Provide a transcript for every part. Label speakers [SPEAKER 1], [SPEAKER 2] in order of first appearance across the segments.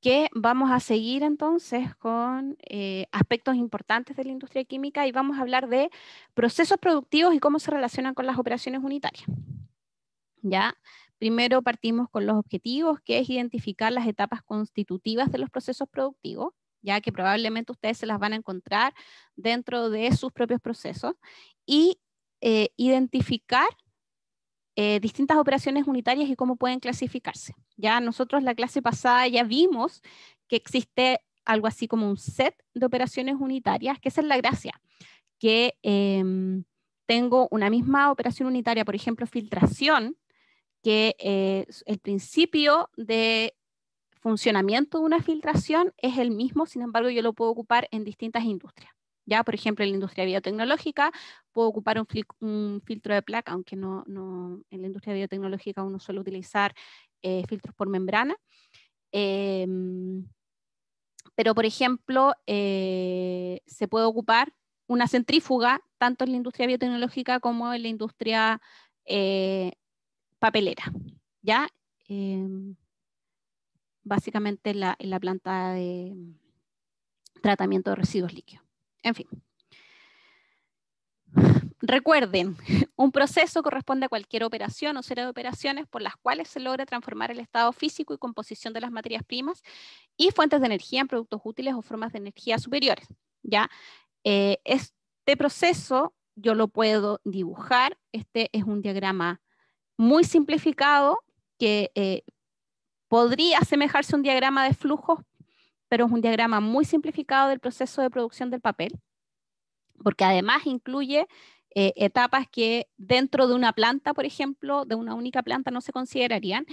[SPEAKER 1] que vamos a seguir entonces con eh, aspectos importantes de la industria química y vamos a hablar de procesos productivos y cómo se relacionan con las operaciones unitarias. ¿Ya? Primero partimos con los objetivos, que es identificar las etapas constitutivas de los procesos productivos, ya que probablemente ustedes se las van a encontrar dentro de sus propios procesos, y eh, identificar eh, distintas operaciones unitarias y cómo pueden clasificarse. Ya nosotros la clase pasada ya vimos que existe algo así como un set de operaciones unitarias, que esa es la gracia, que em, tengo una misma operación unitaria, por ejemplo, filtración, que eh, el principio de funcionamiento de una filtración es el mismo, sin embargo yo lo puedo ocupar en distintas industrias. Ya, por ejemplo, en la industria biotecnológica puedo ocupar un, filtro de placa, aunque no, en la industria biotecnológica uno suele utilizar eh, filtros por membrana. Em, pero, por ejemplo, eh, se puede ocupar una centrífuga tanto en la industria biotecnológica como en la industria eh, papelera. ¿ya? Em, básicamente en la planta de tratamiento de residuos líquidos. En fin. Recuerden, un proceso corresponde a cualquier operación o serie de operaciones por las cuales se logra transformar el estado físico y composición de las materias primas y fuentes de energía en productos útiles o formas de energía superiores. ¿ya? Eh, este proceso yo lo puedo dibujar. Este es un diagrama muy simplificado que eh, podría asemejarse a un diagrama de flujos, pero es un diagrama muy simplificado del proceso de producción del papel, porque además incluye eh, etapas que dentro de una planta, por ejemplo, de una única planta no se considerarían,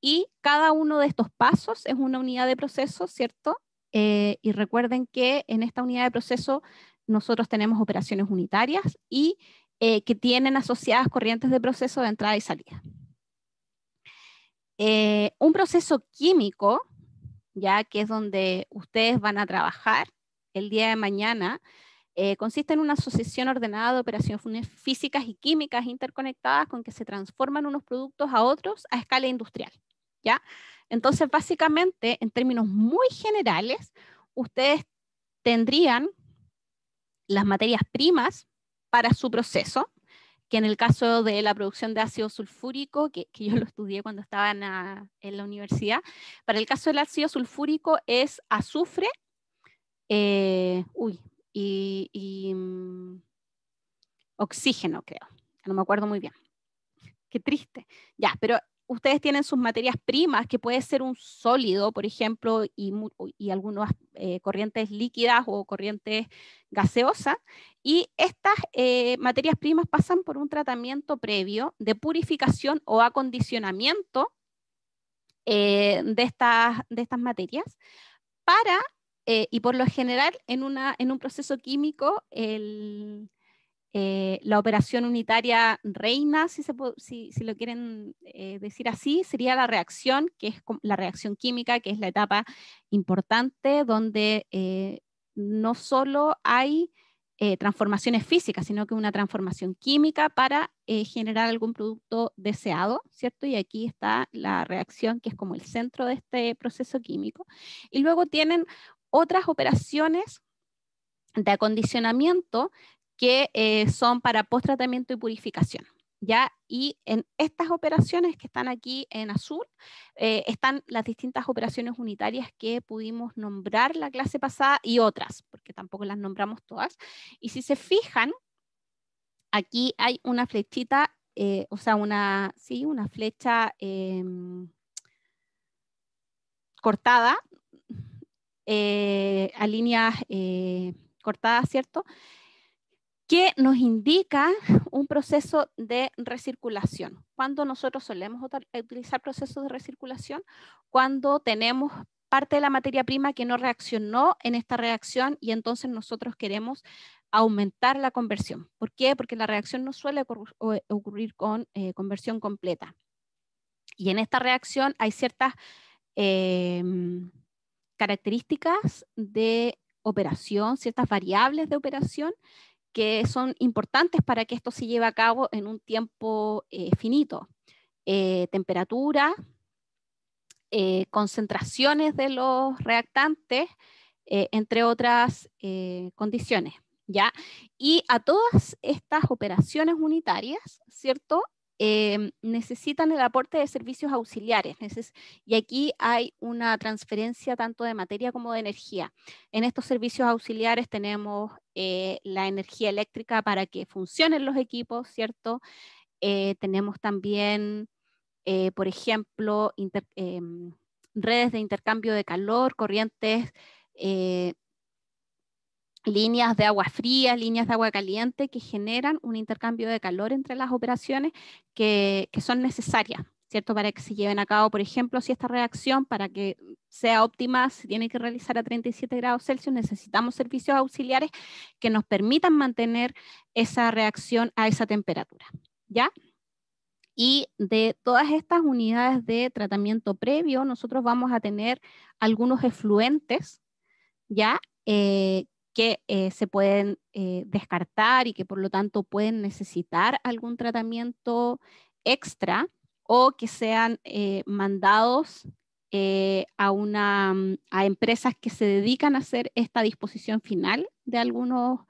[SPEAKER 1] y cada uno de estos pasos es una unidad de proceso, ¿cierto? Eh, y recuerden que en esta unidad de proceso nosotros tenemos operaciones unitarias y eh, que tienen asociadas corrientes de proceso de entrada y salida. un proceso químico ya que es donde ustedes van a trabajar el día de mañana, eh, consiste en una asociación ordenada de operaciones físicas y químicas interconectadas con que se transforman unos productos a otros a escala industrial. ¿ya? Entonces, básicamente, en términos muy generales, ustedes tendrían las materias primas para su proceso, que en el caso de la producción de ácido sulfúrico, que, yo lo estudié cuando estaba en la, universidad, para el caso del ácido sulfúrico es azufre, eh, uy, y, mm, oxígeno, creo. No me acuerdo muy bien. Qué triste. Ya, pero ustedes tienen sus materias primas, que puede ser un sólido, por ejemplo, y, algunas eh, corrientes líquidas o corrientes gaseosas, y estas eh, materias primas pasan por un tratamiento previo de purificación o acondicionamiento eh, de, estas, de estas materias para, y por lo general, en, una, en un proceso químico, el eh, la operación unitaria reina, si, se lo quieren eh, decir así, sería la reacción, que es la reacción química, que es la etapa importante donde eh, no solo hay transformaciones físicas, sino que una transformación química para generar algún producto deseado, ¿cierto? Y aquí está la reacción, que es como el centro de este proceso químico. Y luego tienen otras operaciones de acondicionamiento que eh, son para post-tratamiento y purificación. ¿ya? Y en estas operaciones que están aquí en azul, eh, están las distintas operaciones unitarias que pudimos nombrar la clase pasada y otras, porque tampoco las nombramos todas. Y si se fijan, aquí hay una flechita, eh, o sea, una, sí, una flecha em, cortada, a líneas cortadas, ¿cierto? que nos indica un proceso de recirculación. Cuando nosotros solemos utilizar procesos de recirculación, cuando tenemos parte de la materia prima que no reaccionó en esta reacción y entonces nosotros queremos aumentar la conversión. ¿Por qué? Porque la reacción no suele eh, ocurrir con eh, conversión completa. Y en esta reacción hay ciertas em, características de operación, ciertas variables de operación que son importantes para que esto se lleve a cabo en un tiempo eh, finito. Eh, temperatura, eh, concentraciones de los reactantes, entre otras condiciones. ¿ya? Y a todas estas operaciones unitarias, ¿cierto? Em, necesitan el aporte de servicios auxiliares. Y aquí hay una transferencia tanto de materia como de energía. En estos servicios auxiliares tenemos eh, la energía eléctrica para que funcionen los equipos, ¿cierto? Eh, tenemos también, eh, por ejemplo, em, redes de intercambio de calor, corrientes líneas de agua fría, líneas de agua caliente que generan un intercambio de calor entre las operaciones que, son necesarias ¿cierto? Para que se lleven a cabo, por ejemplo, si esta reacción, para que sea óptima, se tiene que realizar a 37 grados Celsius, necesitamos servicios auxiliares que nos permitan mantener esa reacción a esa temperatura, ¿ya? Y de todas estas unidades de tratamiento previo, nosotros vamos a tener algunos efluentes, ¿ya? Eh, que eh, se pueden eh, descartar y que por lo tanto pueden necesitar algún tratamiento extra o que sean eh, mandados a, una, mm, a empresas que se dedican a hacer esta disposición final de algunos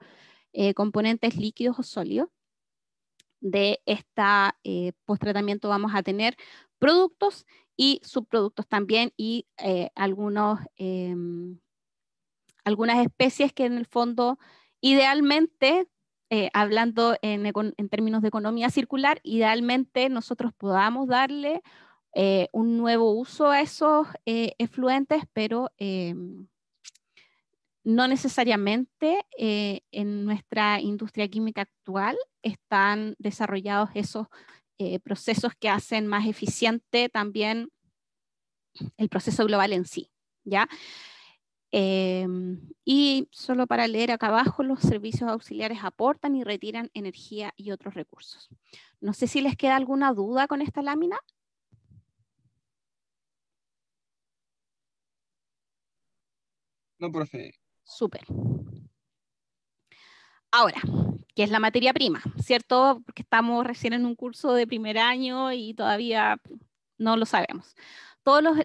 [SPEAKER 1] componentes líquidos o sólidos. De este post-tratamiento vamos a tener productos y subproductos también y algunos em, algunas especies que en el fondo, idealmente, eh, hablando en, términos de economía circular, idealmente nosotros podamos darle eh, un nuevo uso a esos eh, efluentes, pero no necesariamente en nuestra industria química actual están desarrollados esos procesos que hacen más eficiente también el proceso global en sí, ¿ya? Em, y solo para leer acá abajo, los servicios auxiliares aportan y retiran energía y otros recursos. No sé si les queda alguna duda con esta lámina. No, profe. Súper. Ahora, ¿qué es la materia prima? ¿Cierto? Porque estamos recién en un curso de primer año y todavía no lo sabemos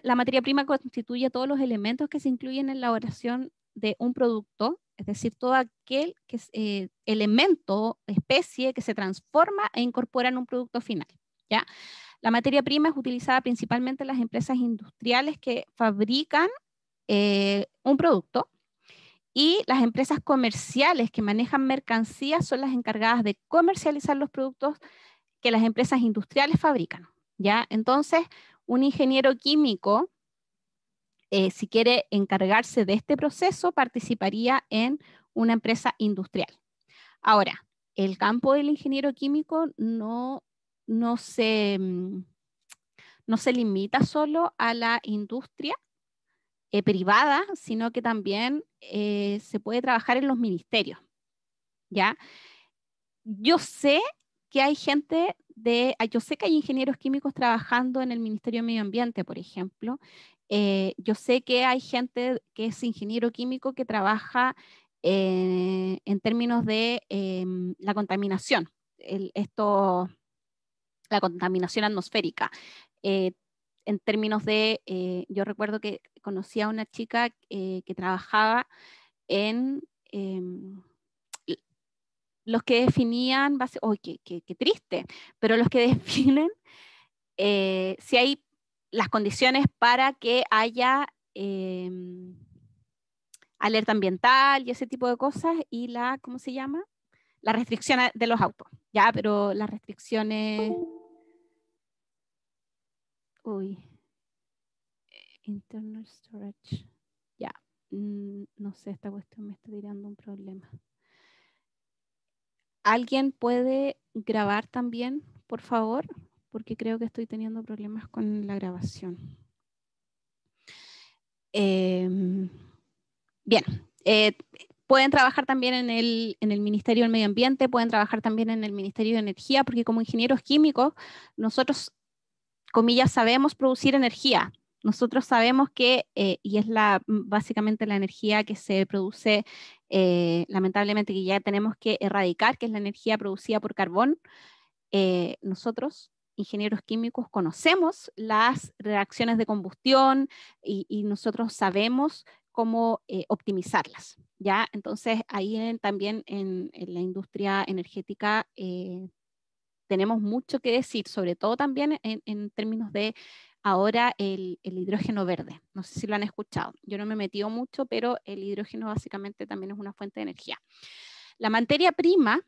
[SPEAKER 1] la materia prima constituye todos los elementos que se incluyen en la elaboración de un producto, es decir, todo aquel que eh, elemento, especie que se transforma e incorpora en un producto final. ¿ya? La materia prima es utilizada principalmente en las empresas industriales que fabrican eh, un producto y las empresas comerciales que manejan mercancías son las encargadas de comercializar los productos que las empresas industriales fabrican. ¿ya? Entonces, un ingeniero químico, eh, si quiere encargarse de este proceso, participaría en una empresa industrial. Ahora, el campo del ingeniero químico no, no, se, mm, no se limita solo a la industria eh, privada, sino que también eh, se puede trabajar en los ministerios. ¿ya? Yo sé que hay gente de, ah, yo sé que hay ingenieros químicos trabajando en el Ministerio de Medio Ambiente, por ejemplo. Eh, yo sé que hay gente que es ingeniero químico que trabaja eh, en términos de em, la contaminación, esto, la contaminación atmosférica. Eh, en términos de, yo recuerdo que conocí a una chica que trabajaba en, em, los que definían, base, oh, qué, triste, pero los que definen eh, si hay las condiciones para que haya em, alerta ambiental y ese tipo de cosas y la, ¿cómo se llama? La restricción de los autos, ya, pero las restricciones... Uy. Internal storage. Ya, mm, no sé, esta cuestión me está tirando un problema. ¿Alguien puede grabar también, por favor? Porque creo que estoy teniendo problemas con la grabación. Em, bien, eh, pueden trabajar también en el, en el, Ministerio del Medio Ambiente, pueden trabajar también en el Ministerio de Energía, porque como ingenieros químicos, nosotros, comillas, sabemos producir energía. Nosotros sabemos que, eh, y es la, mm, básicamente la energía que se produce, eh, lamentablemente que ya tenemos que erradicar, que es la energía producida por carbón. Eh, nosotros, ingenieros químicos, conocemos las reacciones de combustión y, nosotros sabemos cómo optimizarlas. ¿ya? Entonces, ahí también en, la industria energética tenemos mucho que decir, sobre todo también en términos de ahora el, hidrógeno verde. No sé si lo han escuchado. Yo no me he metido mucho, pero el hidrógeno básicamente también es una fuente de energía. La materia prima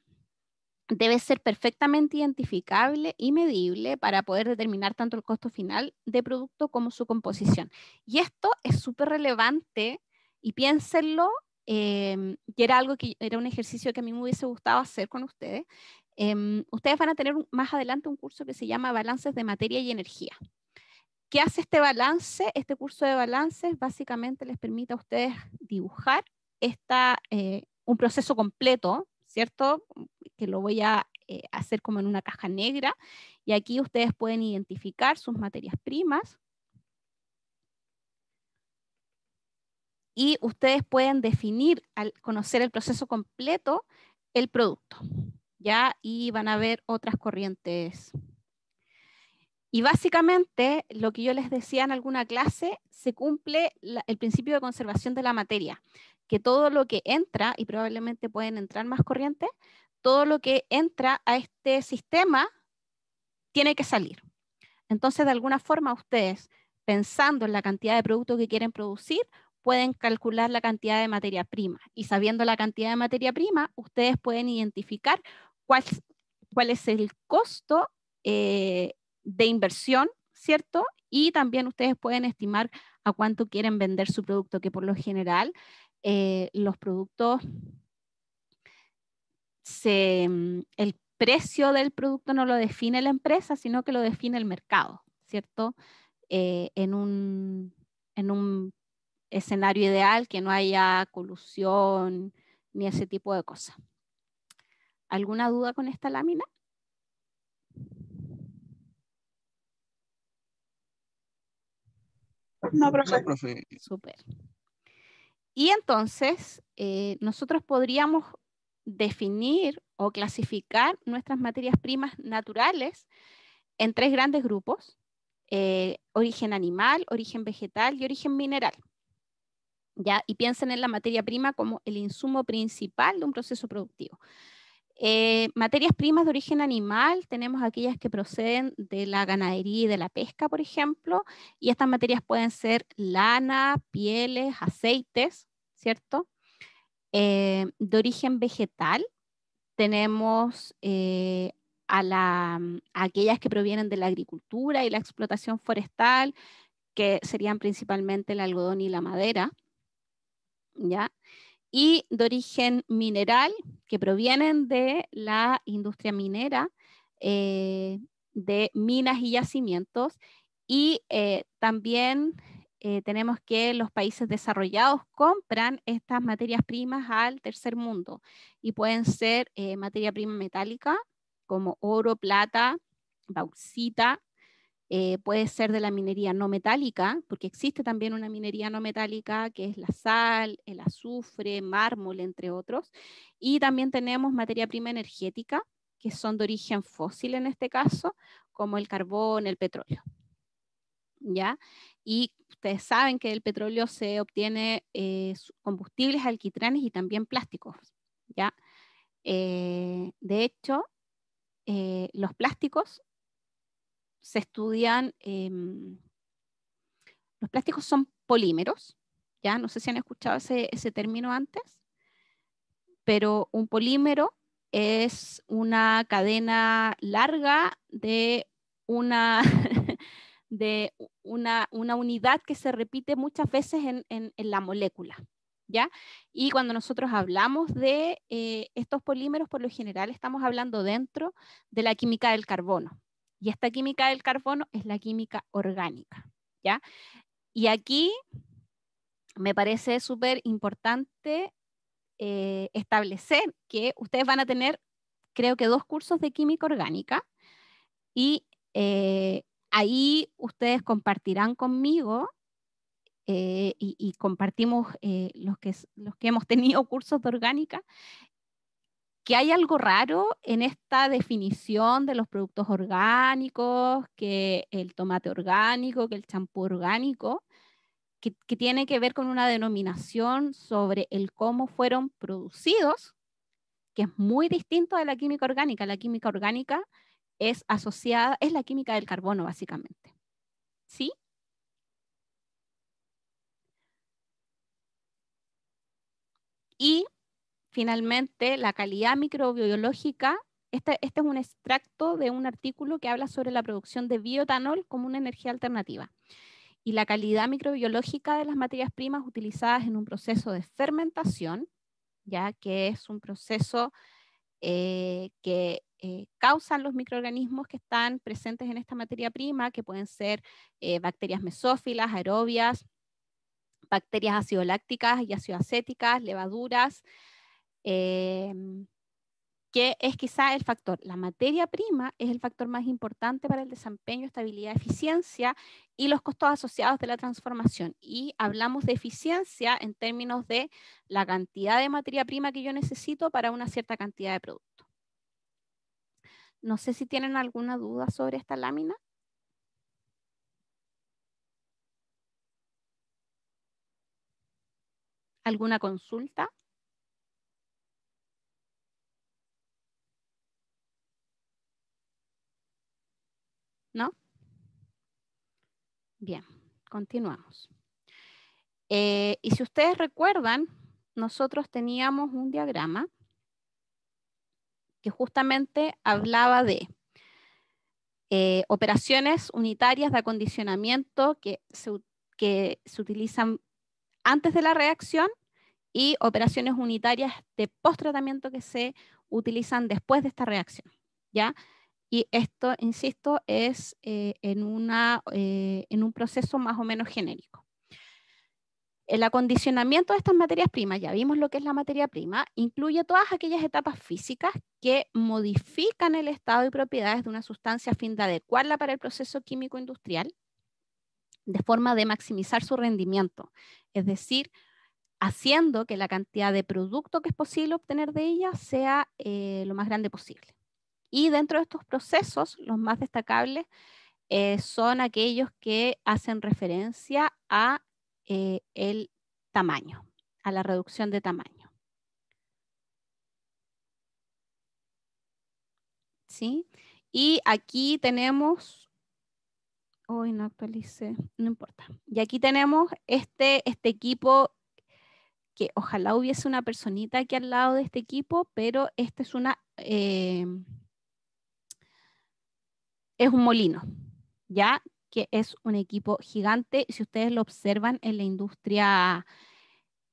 [SPEAKER 1] debe ser perfectamente identificable y medible para poder determinar tanto el costo final de producto como su composición. Y esto es súper relevante y piénsenlo, em, y era algo que era un ejercicio que a mí me hubiese gustado hacer con ustedes. Em, ustedes van a tener más adelante un curso que se llama Balances de Materia y Energía. ¿Qué hace este balance? Este curso de balances básicamente les permite a ustedes dibujar esta, eh, un proceso completo, ¿cierto? Que lo voy a eh, hacer como en una caja negra. Y aquí ustedes pueden identificar sus materias primas. Y ustedes pueden definir, al conocer el proceso completo, el producto. ¿ya? Y van a ver otras corrientes y básicamente, lo que yo les decía en alguna clase, se cumple el principio de conservación de la materia, que todo lo que entra, y probablemente pueden entrar más corrientes, todo lo que entra a este sistema tiene que salir. Entonces, de alguna forma, ustedes, pensando en la cantidad de producto que quieren producir, pueden calcular la cantidad de materia prima. Y sabiendo la cantidad de materia prima, ustedes pueden identificar cuál, cuál es el costo eh, de inversión, ¿cierto? Y también ustedes pueden estimar a cuánto quieren vender su producto, que por lo general eh, los productos, mm, el precio del producto no lo define la empresa, sino que lo define el mercado, ¿cierto? Eh, en, un, en un escenario ideal, que no haya colusión ni ese tipo de cosas. ¿Alguna duda con esta lámina? No, profe. Y entonces, eh, nosotros podríamos definir o clasificar nuestras materias primas naturales en tres grandes grupos, eh, origen animal, origen vegetal y origen mineral. ¿Ya? Y piensen en la materia prima como el insumo principal de un proceso productivo. Eh, materias primas de origen animal, tenemos aquellas que proceden de la ganadería y de la pesca, por ejemplo, y estas materias pueden ser lana, pieles, aceites, ¿cierto? Eh, de origen vegetal, tenemos eh, mm, aquellas que provienen de la agricultura y la explotación forestal, que serían principalmente el algodón y la madera, ¿ya? y de origen mineral que provienen de la industria minera, eh, de minas y yacimientos. Y eh, también eh, tenemos que los países desarrollados compran estas materias primas al tercer mundo y pueden ser materia prima metálica como oro, plata, bauxita, eh, puede ser de la minería no metálica, porque existe también una minería no metálica que es la sal, el azufre, mármol, entre otros. Y también tenemos materia prima energética, que son de origen fósil en este caso, como el carbón, el petróleo. ¿Ya? Y ustedes saben que el petróleo se obtiene eh, combustibles, alquitranes y también plásticos. ¿ya? Eh, de hecho, los plásticos se estudian, em, los plásticos son polímeros, ya no sé si han escuchado ese, término antes, pero un polímero es una cadena larga de una, de una, unidad que se repite muchas veces en, la molécula. ¿Ya? Y cuando nosotros hablamos de eh, estos polímeros, por lo general estamos hablando dentro de la química del carbono, y esta química del carbono es la química orgánica, ¿ya? Y aquí me parece súper importante eh, establecer que ustedes van a tener, creo que dos cursos de química orgánica y eh, ahí ustedes compartirán conmigo eh, y, compartimos los, que, los que hemos tenido cursos de orgánica que hay algo raro en esta definición de los productos orgánicos, que el tomate orgánico, que el champú orgánico, que, tiene que ver con una denominación sobre el cómo fueron producidos, que es muy distinto de la química orgánica. La química orgánica es asociada, es la química del carbono básicamente. ¿Sí? Y finalmente la calidad microbiológica. Este, este, es un extracto de un artículo que habla sobre la producción de biotanol como una energía alternativa y la calidad microbiológica de las materias primas utilizadas en un proceso de fermentación, ya que es un proceso eh, que eh, causan los microorganismos que están presentes en esta materia prima, que pueden ser eh, bacterias mesófilas, aerobias, bacterias ácido lácticas y ácido acéticas, levaduras, Em, que es quizá el factor. La materia prima es el factor más importante para el desempeño, estabilidad, eficiencia y los costos asociados de la transformación. Y hablamos de eficiencia en términos de la cantidad de materia prima que yo necesito para una cierta cantidad de producto. No sé si tienen alguna duda sobre esta lámina. ¿Alguna consulta? ¿No? Bien, continuamos. Eh, y si ustedes recuerdan, nosotros teníamos un diagrama que justamente hablaba de eh, operaciones unitarias de acondicionamiento que se, que se utilizan antes de la reacción y operaciones unitarias de post-tratamiento que se utilizan después de esta reacción. ¿ya? Y esto, insisto, es eh, en, una, eh, en un proceso más o menos genérico. El acondicionamiento de estas materias primas, ya vimos lo que es la materia prima, incluye todas aquellas etapas físicas que modifican el estado y propiedades de una sustancia a fin de adecuarla para el proceso químico industrial, de forma de maximizar su rendimiento, es decir, haciendo que la cantidad de producto que es posible obtener de ella sea eh, lo más grande posible. Y dentro de estos procesos, los más destacables eh, son aquellos que hacen referencia a eh, el tamaño, a la reducción de tamaño. ¿Sí? Y aquí tenemos, hoy no actualicé, no importa. Y aquí tenemos este, este equipo que ojalá hubiese una personita aquí al lado de este equipo, pero esta es una eh, es un molino, ¿ya? Que es un equipo gigante. Si ustedes lo observan en la industria,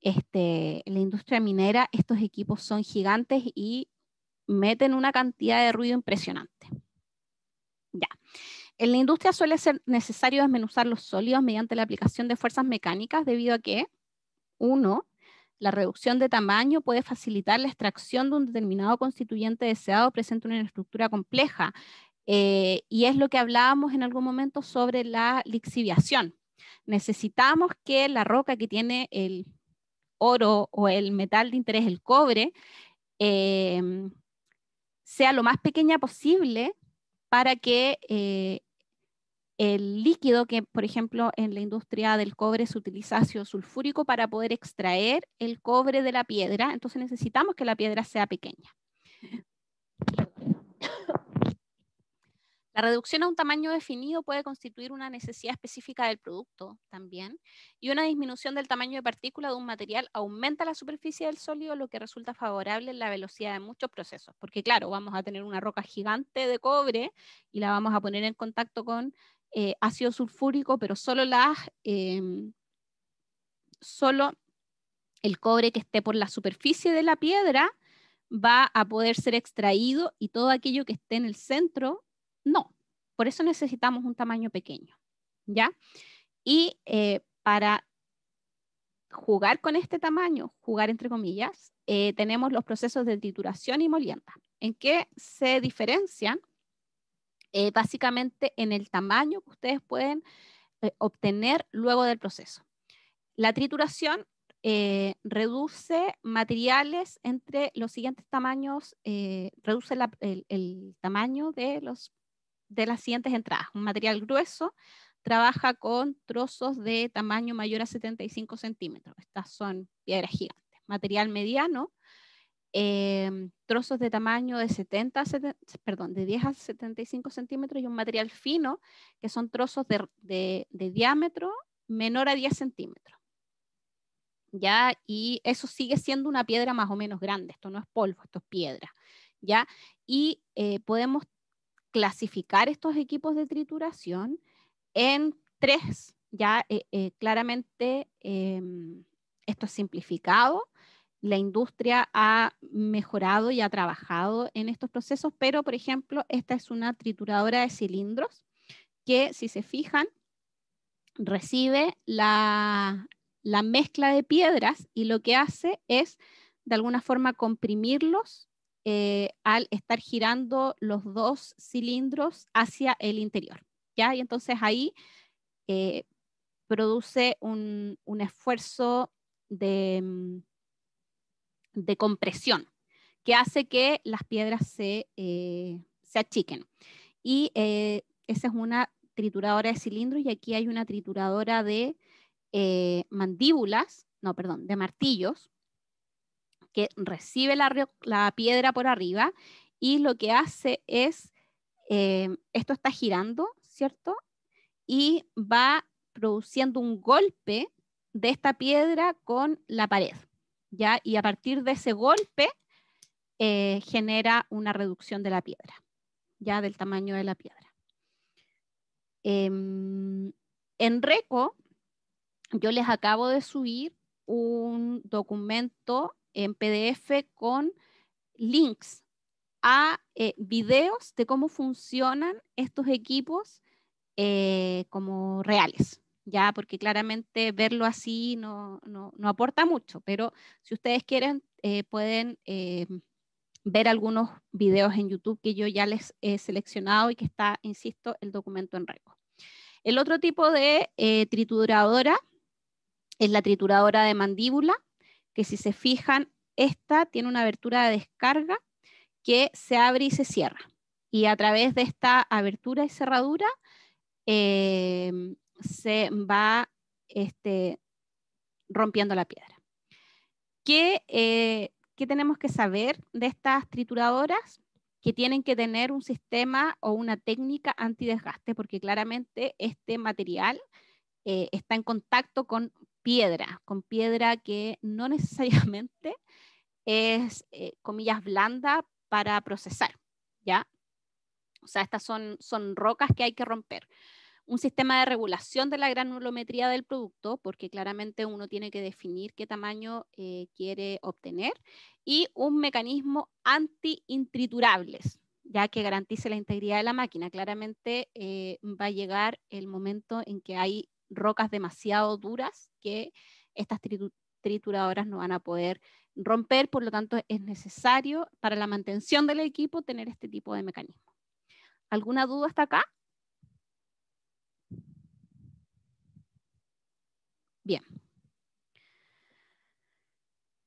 [SPEAKER 1] este, la industria minera, estos equipos son gigantes y meten una cantidad de ruido impresionante. Ya. En la industria suele ser necesario desmenuzar los sólidos mediante la aplicación de fuerzas mecánicas debido a que, uno, la reducción de tamaño puede facilitar la extracción de un determinado constituyente deseado presente en una estructura compleja. Eh, y es lo que hablábamos en algún momento sobre la lixiviación. Necesitamos que la roca que tiene el oro o el metal de interés, el cobre, em, sea lo más pequeña posible para que eh, el líquido que, por ejemplo, en la industria del cobre se utiliza ácido sulfúrico para poder extraer el cobre de la piedra, entonces necesitamos que la piedra sea pequeña. La reducción a un tamaño definido puede constituir una necesidad específica del producto también, y una disminución del tamaño de partícula de un material aumenta la superficie del sólido, lo que resulta favorable en la velocidad de muchos procesos, porque claro, vamos a tener una roca gigante de cobre y la vamos a poner en contacto con eh, ácido sulfúrico, pero solo las... Em, solo el cobre que esté por la superficie de la piedra va a poder ser extraído y todo aquello que esté en el centro no, por eso necesitamos un tamaño pequeño, ¿ya? Y eh, para jugar con este tamaño, jugar entre comillas, eh, tenemos los procesos de trituración y molienda. ¿En que se diferencian? Eh, básicamente en el tamaño que ustedes pueden obtener luego del proceso. La trituración reduce materiales entre los siguientes tamaños, reduce el, tamaño de los de las siguientes entradas. Un material grueso trabaja con trozos de tamaño mayor a 75 centímetros. Estas son piedras gigantes. Material mediano, eh, trozos de tamaño de, 70, perdón, de 10 a 75 centímetros y un material fino, que son trozos de, diámetro menor a 10 centímetros. ¿Ya? Y eso sigue siendo una piedra más o menos grande, esto no es polvo, esto es piedra. ¿ya? Y eh, podemos clasificar estos equipos de trituración en tres, ya eh, eh, claramente em, esto es simplificado, la industria ha mejorado y ha trabajado en estos procesos, pero por ejemplo, esta es una trituradora de cilindros que si se fijan, recibe la, la mezcla de piedras y lo que hace es de alguna forma comprimirlos eh, al estar girando los dos cilindros hacia el interior. ¿ya? Y entonces ahí eh, produce un, esfuerzo mm, de, compresión que hace que las piedras se, eh, se achiquen. Y esa es una trituradora de cilindros y aquí hay una trituradora de mandíbulas, no, perdón, de martillos, que recibe la, piedra por arriba y lo que hace es, eh, esto está girando, ¿cierto? Y va produciendo un golpe de esta piedra con la pared, ¿ya? Y a partir de ese golpe eh, genera una reducción de la piedra, ya del tamaño de la piedra. Em, en Reco, yo les acabo de subir un documento en PDF con links a eh, videos de cómo funcionan estos equipos eh, como reales, ya porque claramente verlo así no, aporta mucho, pero si ustedes quieren eh, pueden em, ver algunos videos en YouTube que yo ya les he seleccionado y que está, insisto, el documento en récord. El otro tipo de trituradora es la trituradora de mandíbula, que si se fijan, esta tiene una abertura de descarga que se abre y se cierra. Y a través de esta abertura y cerradura eh, se va este, rompiendo la piedra. Eh, ¿Qué, tenemos que saber de estas trituradoras? que tienen que tener un sistema o una técnica antidesgaste, porque claramente este material eh, está en contacto con piedra, con piedra que no necesariamente es, eh, comillas, blanda para procesar, ¿ya? O sea, estas son, son rocas que hay que romper. Un sistema de regulación de la granulometría del producto, porque claramente uno tiene que definir qué tamaño eh, quiere obtener, y un mecanismo anti-intriturables, ya que garantice la integridad de la máquina. Claramente eh, va a llegar el momento en que hay rocas demasiado duras que estas trituradoras no van a poder romper, por lo tanto es necesario para la mantención del equipo tener este tipo de mecanismo. ¿Alguna duda hasta acá? Bien.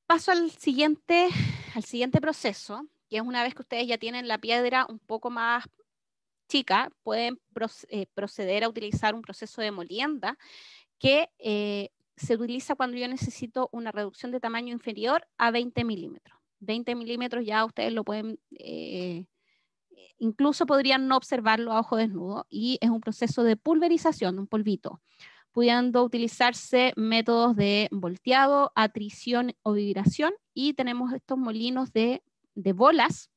[SPEAKER 1] Paso al siguiente, al siguiente proceso, que es una vez que ustedes ya tienen la piedra un poco más chica pueden eh, proceder a utilizar un proceso de molienda que eh, se utiliza cuando yo necesito una reducción de tamaño inferior a 20 milímetros. 20 milímetros ya ustedes lo pueden, eh, incluso podrían no observarlo a ojo desnudo y es un proceso de pulverización, un polvito, pudiendo utilizarse métodos de volteado, atrición o vibración y tenemos estos molinos de, de bolas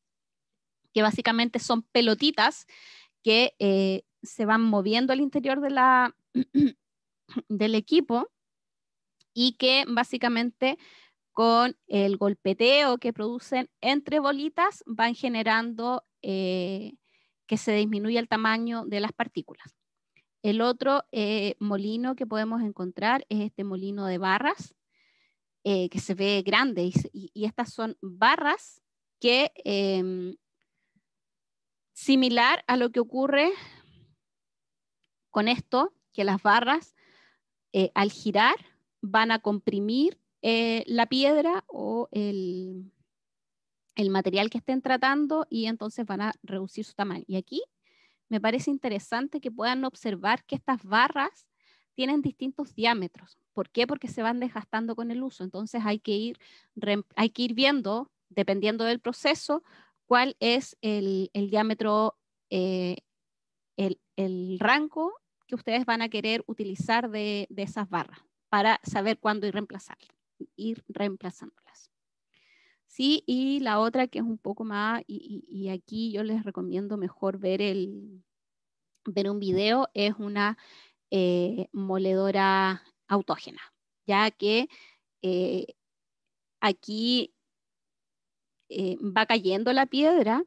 [SPEAKER 1] que básicamente son pelotitas que eh, se van moviendo al interior de la, del equipo y que básicamente con el golpeteo que producen entre bolitas van generando eh, que se disminuye el tamaño de las partículas. El otro eh, molino que podemos encontrar es este molino de barras, que se ve grande, y, estas son barras que em, Similar a lo que ocurre con esto, que las barras eh, al girar van a comprimir eh, la piedra o el, el material que estén tratando y entonces van a reducir su tamaño. Y aquí me parece interesante que puedan observar que estas barras tienen distintos diámetros. ¿Por qué? Porque se van desgastando con el uso. Entonces hay que ir, hay que ir viendo, dependiendo del proceso, cuál es el, diámetro, eh, el, rango que ustedes van a querer utilizar de, esas barras para saber cuándo ir, reemplazándolas. Sí, y la otra que es un poco más, y, aquí yo les recomiendo mejor ver, el, ver un video, es una eh, moledora autógena, ya que eh, aquí eh, va cayendo la piedra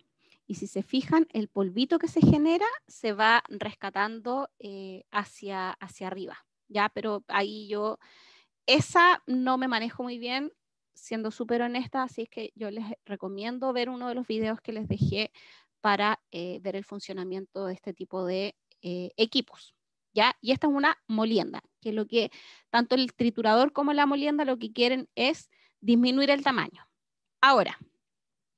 [SPEAKER 1] y si se fijan, el polvito que se genera se va rescatando eh, hacia, hacia arriba, ¿ya? Pero ahí yo, esa no me manejo muy bien, siendo súper honesta, así es que yo les recomiendo ver uno de los videos que les dejé para eh, ver el funcionamiento de este tipo de equipos, ¿ya? Y esta es una molienda, que lo que tanto el triturador como la molienda lo que quieren es disminuir el tamaño. Ahora,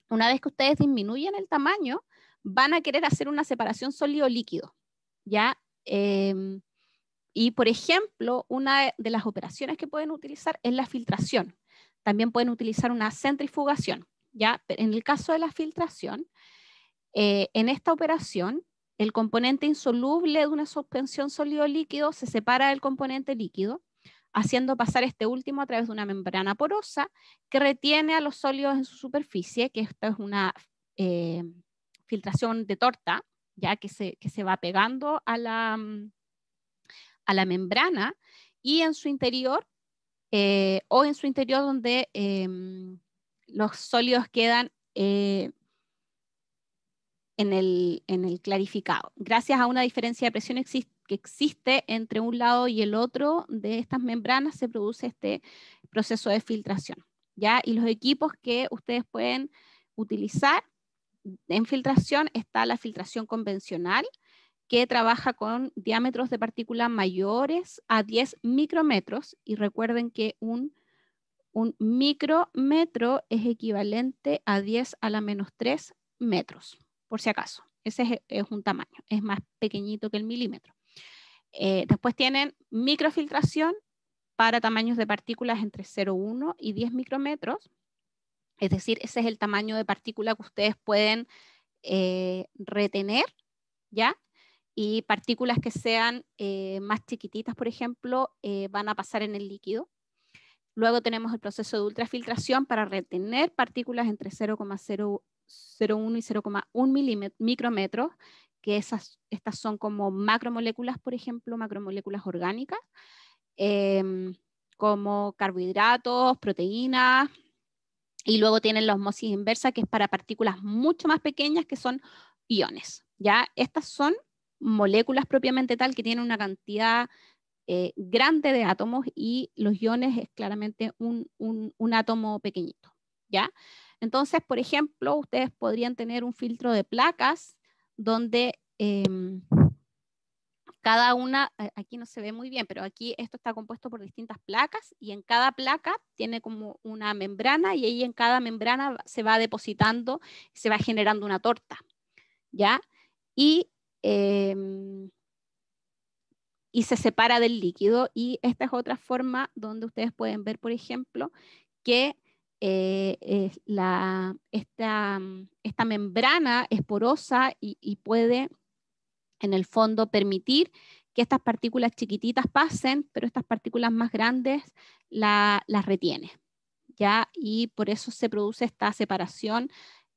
[SPEAKER 1] una vez que ustedes disminuyen el tamaño, van a querer hacer una separación sólido-líquido, ¿ya? Em, y, por ejemplo, una de las operaciones que pueden utilizar es la filtración. También pueden utilizar una centrifugación, ¿ya? en el caso de la filtración, eh, en esta operación, el componente insoluble de una suspensión sólido-líquido se separa del componente líquido haciendo pasar este último a través de una membrana porosa que retiene a los sólidos en su superficie, que esto es una eh, filtración de torta, ya que se, va pegando a la, a la membrana y en su interior, eh, o en su interior donde em, los sólidos quedan eh, en, el, en, el, clarificado. Gracias a una diferencia de presión existe que existe entre un lado y el otro de estas membranas se produce este proceso de filtración. ¿ya? Y los equipos que ustedes pueden utilizar en filtración está la filtración convencional, que trabaja con diámetros de partícula mayores a 10 micrometros. Y recuerden que un, un micrometro es equivalente a 10 a la menos 3 metros, por si acaso. Ese es, es, un tamaño, es más pequeñito que el milímetro. Eh, después tienen microfiltración para tamaños de partículas entre 0,1 y 10 micrometros. Es decir, ese es el tamaño de partícula que ustedes pueden eh, retener, ¿ya? Y partículas que sean eh, más chiquititas, por ejemplo, van a pasar en el líquido. Luego tenemos el proceso de ultrafiltración para retener partículas entre 0,01 y 0,1 micrómetros que esas, estas son como macromoléculas, por ejemplo, macromoléculas orgánicas, em, como carbohidratos, proteínas, y luego tienen la osmosis inversa, que es para partículas mucho más pequeñas, que son iones. ¿ya? Estas son moléculas propiamente tal que tienen una cantidad eh, grande de átomos y los iones es claramente un, un, un átomo pequeñito. ¿ya? Entonces, por ejemplo, ustedes podrían tener un filtro de placas donde em, cada una, aquí no se ve muy bien, pero aquí esto está compuesto por distintas placas y en cada placa tiene como una membrana y ahí en cada membrana se va depositando, se va generando una torta, ¿ya? Y, em, y se separa del líquido y esta es otra forma donde ustedes pueden ver, por ejemplo, que eh, la, esta, mm, membrana es porosa y, puede, en el fondo, permitir que estas partículas chiquititas pasen, pero estas partículas más grandes la, las retiene. ¿ya? Y por eso se produce esta separación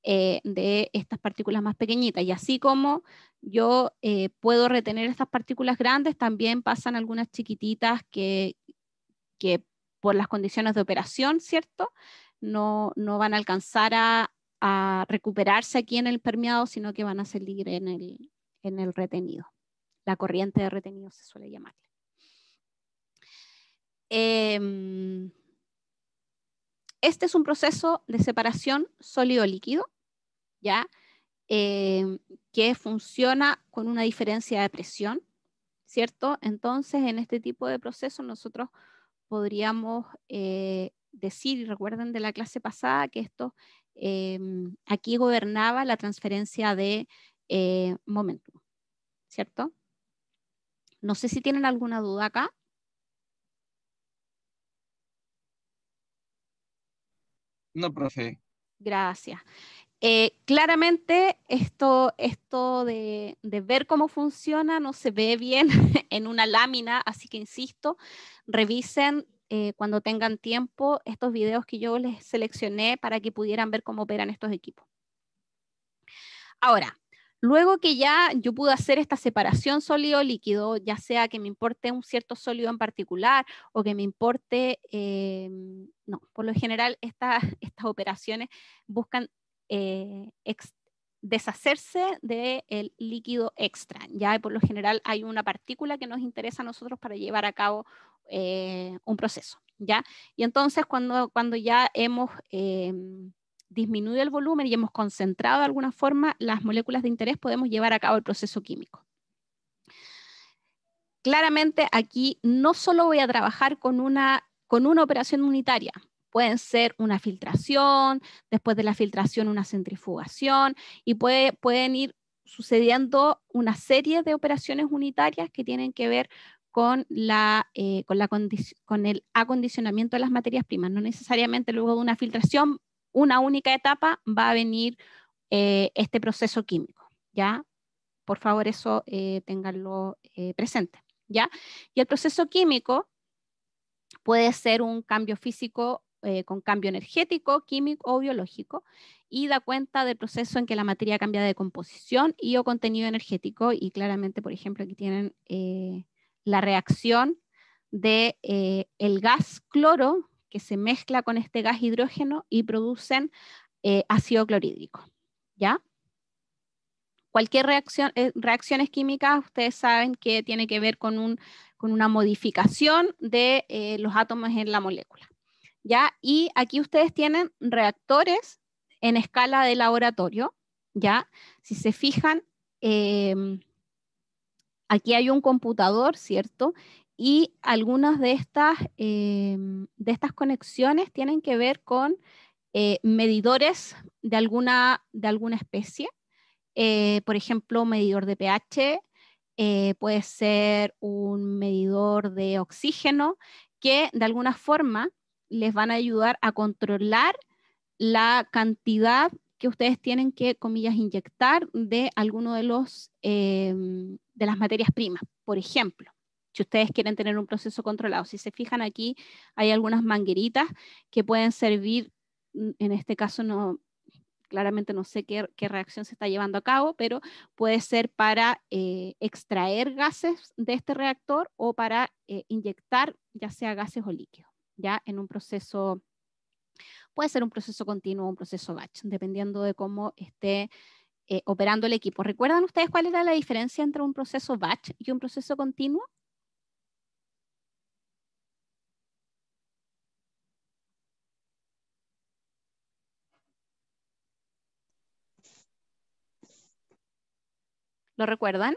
[SPEAKER 1] eh, de estas partículas más pequeñitas. Y así como yo eh, puedo retener estas partículas grandes, también pasan algunas chiquititas que, que por las condiciones de operación, ¿cierto? no, van a alcanzar a, recuperarse aquí en el permeado, sino que van a salir en el, en el retenido. La corriente de retenido se suele llamar. Em, este es un proceso de separación sólido-líquido, ¿ya? Em, que funciona con una diferencia de presión, ¿cierto? Entonces, en este tipo de proceso nosotros podríamos eh, decir, y recuerden de la clase pasada, que esto em, aquí gobernaba la transferencia de eh, momentum, ¿cierto? No sé si tienen alguna duda acá. No, profe. Gracias. Eh, claramente esto, esto de, de, ver cómo funciona no se ve bien en una lámina, así que insisto, revisen eh, cuando tengan tiempo estos videos que yo les seleccioné para que pudieran ver cómo operan estos equipos. Ahora, Luego que ya yo pude hacer esta separación sólido-líquido, ya sea que me importe un cierto sólido en particular o que me importe, eh, no, por lo general estas estas operaciones buscan eh, deshacerse del líquido extra, ya por lo general hay una partícula que nos interesa a nosotros para llevar a cabo eh, un proceso, ¿ya? Y entonces cuando, cuando ya hemos em, disminuido el volumen y hemos concentrado de alguna forma las moléculas de interés, podemos llevar a cabo el proceso químico. Claramente aquí no solo voy a trabajar con una, con una operación unitaria, pueden ser una filtración, después de la filtración una centrifugación y pueden ir sucediendo una serie de operaciones unitarias que tienen que ver con, la, eh, con, el acondicionamiento de las materias primas. No necesariamente luego de una filtración, una única etapa va a venir eh, este proceso químico. ¿ya? Por favor, eso eh, tenganlo presente. ¿ya? Y el proceso químico puede ser un cambio físico con cambio energético, químico o biológico y da cuenta del proceso en que la materia cambia de composición y o contenido energético y claramente, por ejemplo, aquí tienen la reacción de eh, el gas cloro que se mezcla con este gas hidrógeno y producen eh, ácido clorhídrico. ¿Ya? Cualquier reacción, eh, reacciones químicas, ustedes saben que tiene que ver con, un, con una modificación de los átomos en la molécula. ¿Ya? Y aquí ustedes tienen reactores en escala de laboratorio, ¿ya? Si se fijan, Aquí hay un computador, ¿cierto? Y algunas de estas, eh, de estas conexiones tienen que ver con eh, medidores de alguna, de alguna especie. Eh, por ejemplo, medidor de pH, puede ser un medidor de oxígeno, que de alguna forma les van a ayudar a controlar la cantidad que ustedes tienen que, comillas, inyectar de alguno de los de las materias primas, por ejemplo. Si ustedes quieren tener un proceso controlado, si se fijan aquí, hay algunas mangueritas que pueden servir, mm, en este caso no, claramente no sé qué, qué, reacción se está llevando a cabo, pero puede ser para eh, extraer gases de este reactor o para eh, inyectar ya sea gases o líquidos, ya en un proceso, puede ser un proceso continuo un proceso batch, dependiendo de cómo esté eh, operando el equipo. ¿Recuerdan ustedes cuál era la diferencia entre un proceso batch y un proceso continuo? ¿Lo recuerdan?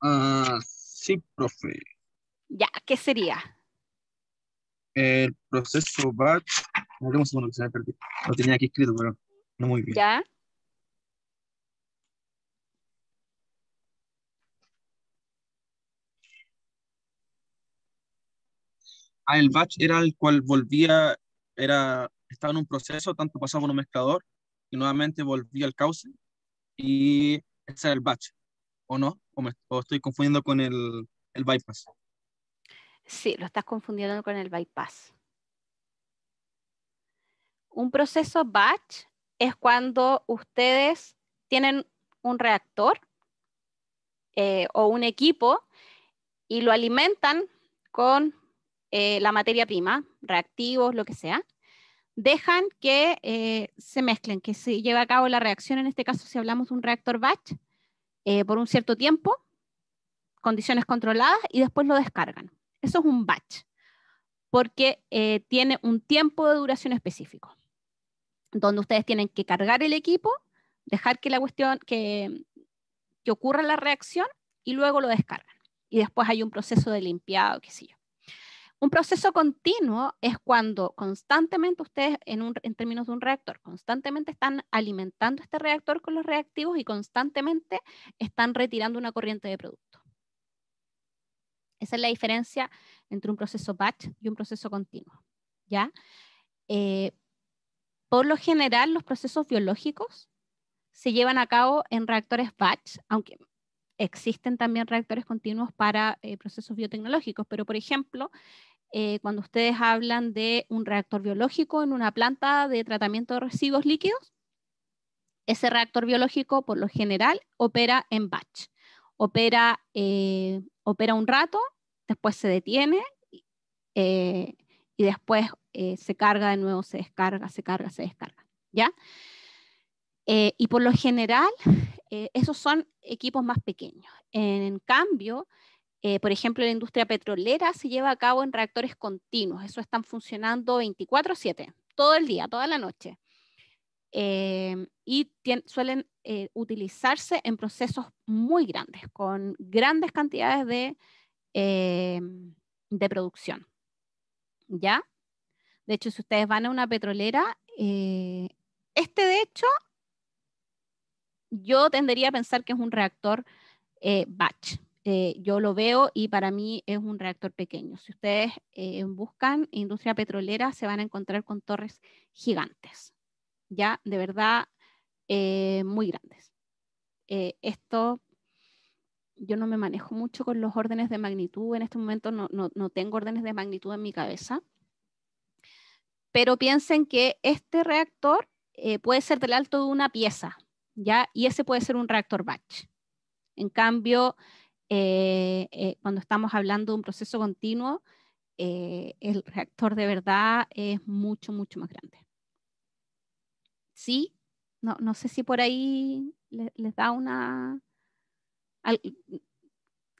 [SPEAKER 1] Ah, sí, profe. Ya, ¿qué sería? el proceso batch. un segundo que se me Lo tenía aquí escrito, pero no muy bien. Ya. Ah, el batch era el cual volvía, era, estaba en un proceso, tanto pasaba por un mezclador y nuevamente volvía al cauce. Y ese era el batch, ¿o no? ¿O, o estoy confundiendo con el, el bypass? Sí, lo estás confundiendo con el bypass. Un proceso batch es cuando ustedes tienen un reactor eh, o un equipo y lo alimentan con eh, la materia prima, reactivos, lo que sea, dejan que eh, se mezclen, que se lleve a cabo la reacción, en este caso si hablamos de un reactor batch, por un cierto tiempo, condiciones controladas, y después lo descargan. Eso es un batch, porque eh, tiene un tiempo de duración específico, donde ustedes tienen que cargar el equipo, dejar que la cuestión, que, ocurra la reacción y luego lo descargan. Y después hay un proceso de limpiado, qué sé yo. Un proceso continuo es cuando constantemente ustedes, en, en, términos de un reactor, constantemente están alimentando este reactor con los reactivos y constantemente están retirando una corriente de producto. Esa es la diferencia entre un proceso batch y un proceso continuo. ¿ya? Eh, por lo general, los procesos biológicos se llevan a cabo en reactores batch, aunque existen también reactores continuos para eh, procesos biotecnológicos, pero por ejemplo, eh, cuando ustedes hablan de un reactor biológico en una planta de tratamiento de residuos líquidos, ese reactor biológico por lo general opera en batch opera, eh, opera un rato, después se detiene eh, y después eh, se carga de nuevo, se descarga, se carga, se descarga. ¿ya? y por lo general, esos son equipos más pequeños. En cambio, por ejemplo, la industria petrolera se lleva a cabo en reactores continuos. Eso están funcionando 24/7, todo el día, toda la noche. y suelen eh, utilizarse en procesos muy grandes, con grandes cantidades de, eh, de producción. ¿Ya? De hecho, si ustedes van a una petrolera, eh, este de hecho, yo tendería a pensar que es un reactor batch. yo lo veo y para mí es un reactor pequeño. Si ustedes buscan industria petrolera, se van a encontrar con torres gigantes. Ya, de verdad, eh, muy grandes. Eh, esto, yo no me manejo mucho con los órdenes de magnitud, en este momento no, tengo órdenes de magnitud en mi cabeza, pero piensen que este reactor eh, puede ser del alto de una pieza, ¿ya? Y ese puede ser un reactor batch. En cambio, cuando estamos hablando de un proceso continuo, el reactor de verdad es mucho, mucho más grande. Sí, no, sé si por ahí les da una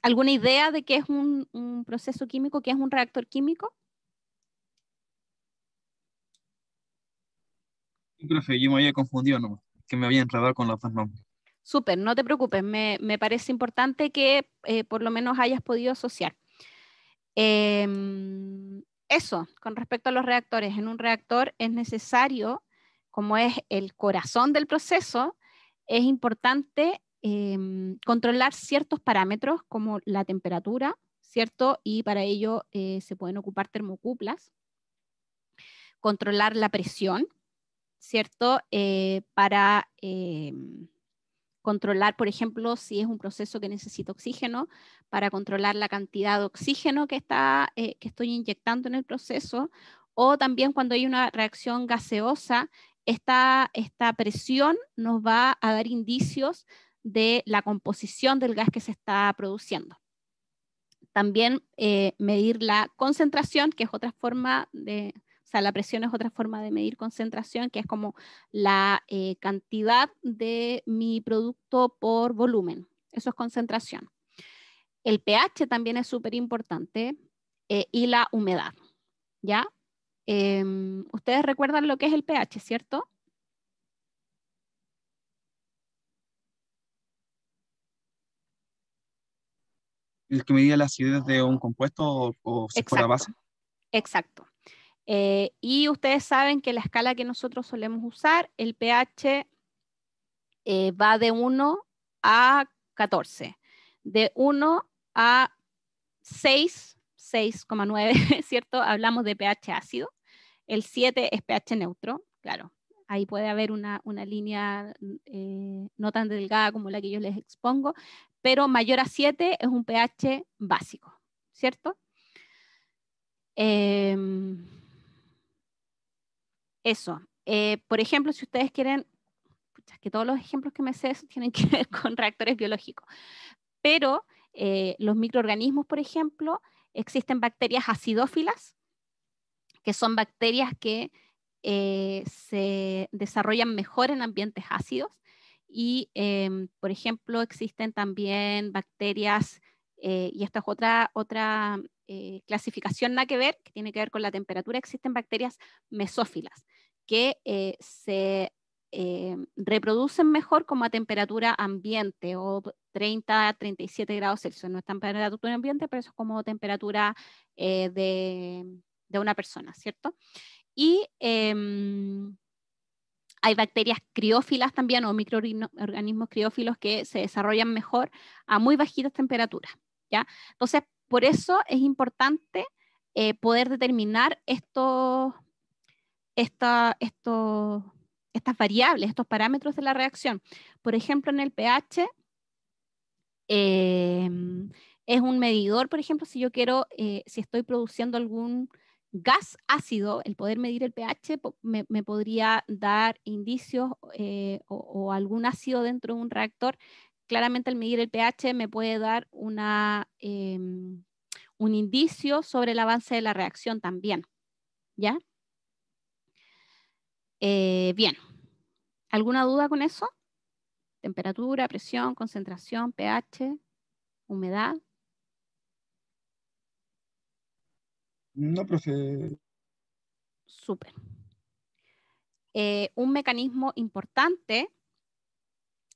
[SPEAKER 1] alguna idea de qué es un, proceso químico, qué es un reactor químico. Sí, profe, yo me había confundido, no, que me había entrado con los dos Súper, no te preocupes, me, parece importante que eh, por lo menos hayas podido asociar. Em, eso, con respecto a los reactores, en un reactor es necesario como es el corazón del proceso, es importante em, controlar ciertos parámetros como la temperatura, ¿cierto? Y para ello eh, se pueden ocupar termocuplas, controlar la presión, ¿cierto? Eh, para em, controlar, por ejemplo, si es un proceso que necesita oxígeno, para controlar la cantidad de oxígeno que, está, eh, que estoy inyectando en el proceso, o también cuando hay una reacción gaseosa, esta, presión nos va a dar indicios de la composición del gas que se está produciendo. También eh, medir la concentración, que es otra forma de, o sea, la presión es otra forma de medir concentración, que es como la eh, cantidad de mi producto por volumen. Eso es concentración. El pH también es súper importante eh, y la humedad, ¿ya? Em, ustedes recuerdan lo que es el pH, ¿cierto? El que medía la acidez de un compuesto o, si base. Exacto. Eh, y ustedes saben que la escala que nosotros solemos usar, el pH eh, va de 1 a 14, de 1 a 6, 6,9, ¿cierto? Hablamos de pH ácido. El 7 es pH neutro, claro. Ahí puede haber una, línea eh, no tan delgada como la que yo les expongo, pero mayor a 7 es un pH básico, ¿cierto? Em, eso. Eh, por ejemplo, si ustedes quieren, que todos los ejemplos que me sé tienen que ver con reactores biológicos, pero eh, los microorganismos, por ejemplo, existen bacterias acidófilas que son bacterias que eh, se desarrollan mejor en ambientes ácidos y, em, por ejemplo, existen también bacterias, eh, y esta es otra, otra eh, clasificación nada que ver, que tiene que ver con la temperatura, existen bacterias mesófilas que se reproducen mejor como a temperatura ambiente o 30 a 37 grados Celsius. No es temperatura ambiente, pero eso es como temperatura de de una persona, ¿cierto? Y em, hay bacterias criófilas también o microorganismos criófilos que se desarrollan mejor a muy bajitas temperaturas, ¿ya? Entonces, por eso es importante eh, poder determinar estos, estas variables, estos parámetros de la reacción. Por ejemplo, en el pH em, es un medidor, por ejemplo, si yo quiero, eh, si estoy produciendo algún gas ácido, el poder medir el pH me, podría dar indicios eh, o, algún ácido dentro de un reactor. Claramente al medir el pH me puede dar una, em, un indicio sobre el avance de la reacción también. ¿Ya? Eh, bien. ¿Alguna duda con eso? Temperatura, presión, concentración, pH, humedad. No, procede. Súper. Eh, un mecanismo importante,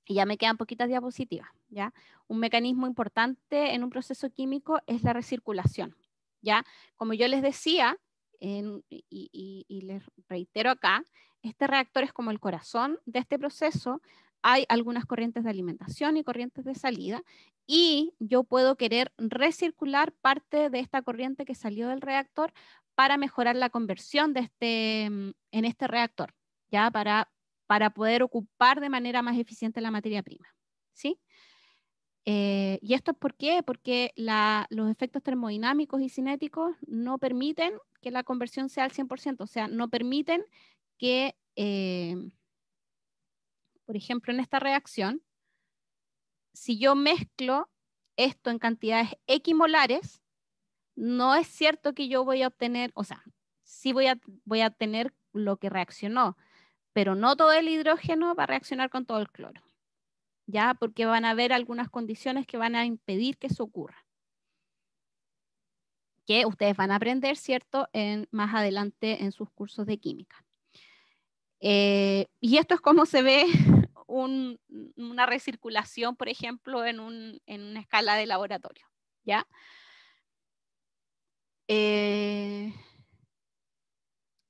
[SPEAKER 1] y ya me quedan poquitas diapositivas, ¿ya? Un mecanismo importante en un proceso químico es la recirculación, ¿ya? Como yo les decía, y, y les reitero acá, este reactor es como el corazón de este proceso, hay algunas corrientes de alimentación y corrientes de salida, y yo puedo querer recircular parte de esta corriente que salió del reactor para mejorar la conversión de este, mm, en este reactor, ya para, para poder ocupar de manera más eficiente la materia prima. ¿sí? Eh, ¿Y esto es por qué? Porque los efectos termodinámicos y cinéticos no permiten que la conversión sea al 100%, o sea, no permiten que... Eh, por ejemplo, en esta reacción, si yo mezclo esto en cantidades equimolares, no es cierto que yo voy a obtener, o sea, sí voy a, voy a tener lo que reaccionó, pero no todo el hidrógeno va a reaccionar con todo el cloro, ¿ya? Porque van a haber algunas condiciones que van a impedir que eso ocurra. Que ustedes van a aprender, ¿cierto? En, más adelante en sus cursos de química. Eh, y esto es como se ve una recirculación, por ejemplo, en, una escala de laboratorio. ¿ya? Eh,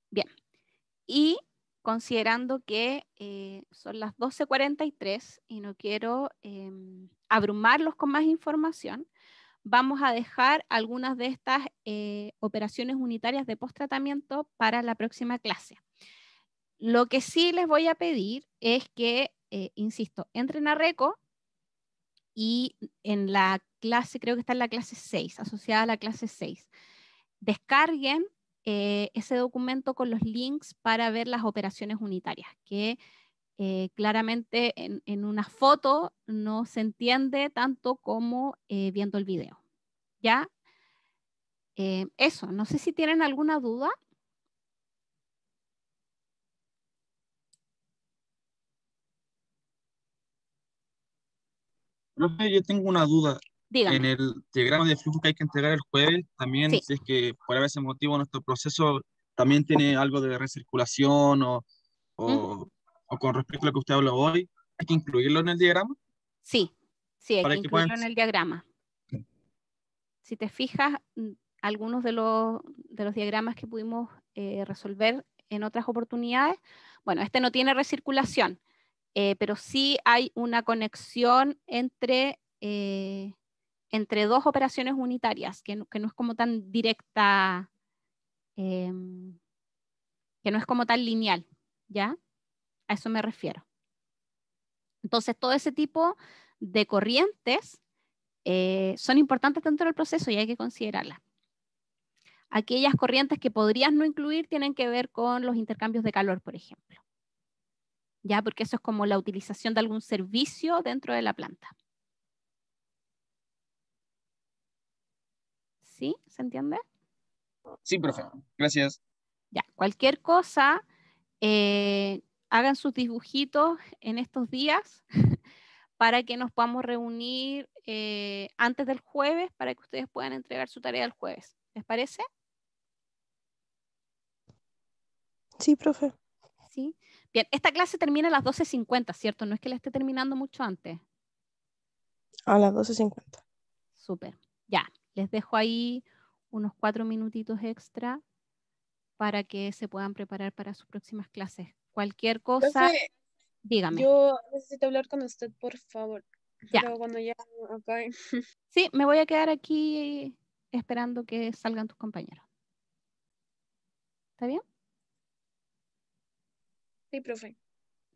[SPEAKER 1] bien, y considerando que eh, son las 12.43 y no quiero em, abrumarlos con más información, vamos a dejar algunas de estas operaciones unitarias de postratamiento para la próxima clase. Lo que sí les voy a pedir es que, eh, insisto, entren a RECO y en la clase, creo que está en la clase 6, asociada a la clase 6, descarguen eh, ese documento con los links para ver las operaciones unitarias, que eh, claramente en, una foto no se entiende tanto como viendo el video. ¿Ya? eso, no sé si tienen alguna duda. yo tengo una duda. En el diagrama de flujo que hay que entregar el jueves, también, si es que por ese motivo nuestro proceso también tiene algo de recirculación o, con respecto a lo que usted habló hoy, ¿hay que incluirlo en el diagrama? Sí, sí, hay que, incluirlo en el diagrama. Si te fijas, mm, algunos de los, diagramas que pudimos eh, resolver en otras oportunidades, bueno, este no tiene recirculación, eh, pero sí hay una conexión entre, eh, entre dos operaciones unitarias, que no, es como tan directa, em, que no es como tan lineal, ¿ya? A eso me refiero. Entonces, todo ese tipo de corrientes eh, son importantes dentro del proceso y hay que considerarlas. Aquellas corrientes que podrías no incluir tienen que ver con los intercambios de calor, por ejemplo. ¿ya? Porque eso es como la utilización de algún servicio dentro de la planta. ¿Sí? ¿Se entiende? Sí, profe. Gracias. Ya, cualquier cosa, eh, hagan sus dibujitos en estos días para que nos podamos reunir eh, antes del jueves para que ustedes puedan entregar su tarea el jueves. ¿Les parece? Sí, profe. Sí. Bien, esta clase termina a las 12.50, ¿cierto? No es que la esté terminando mucho antes. A las 12.50. Súper. Ya, les dejo ahí unos cuatro minutitos extra para que se puedan preparar para sus próximas clases. Cualquier cosa, dígame. Yo necesito hablar con usted, por favor. Ya. cuando ya Sí, me voy a quedar aquí esperando que salgan tus compañeros. ¿Está bien? Sí, profe.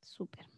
[SPEAKER 1] Súper.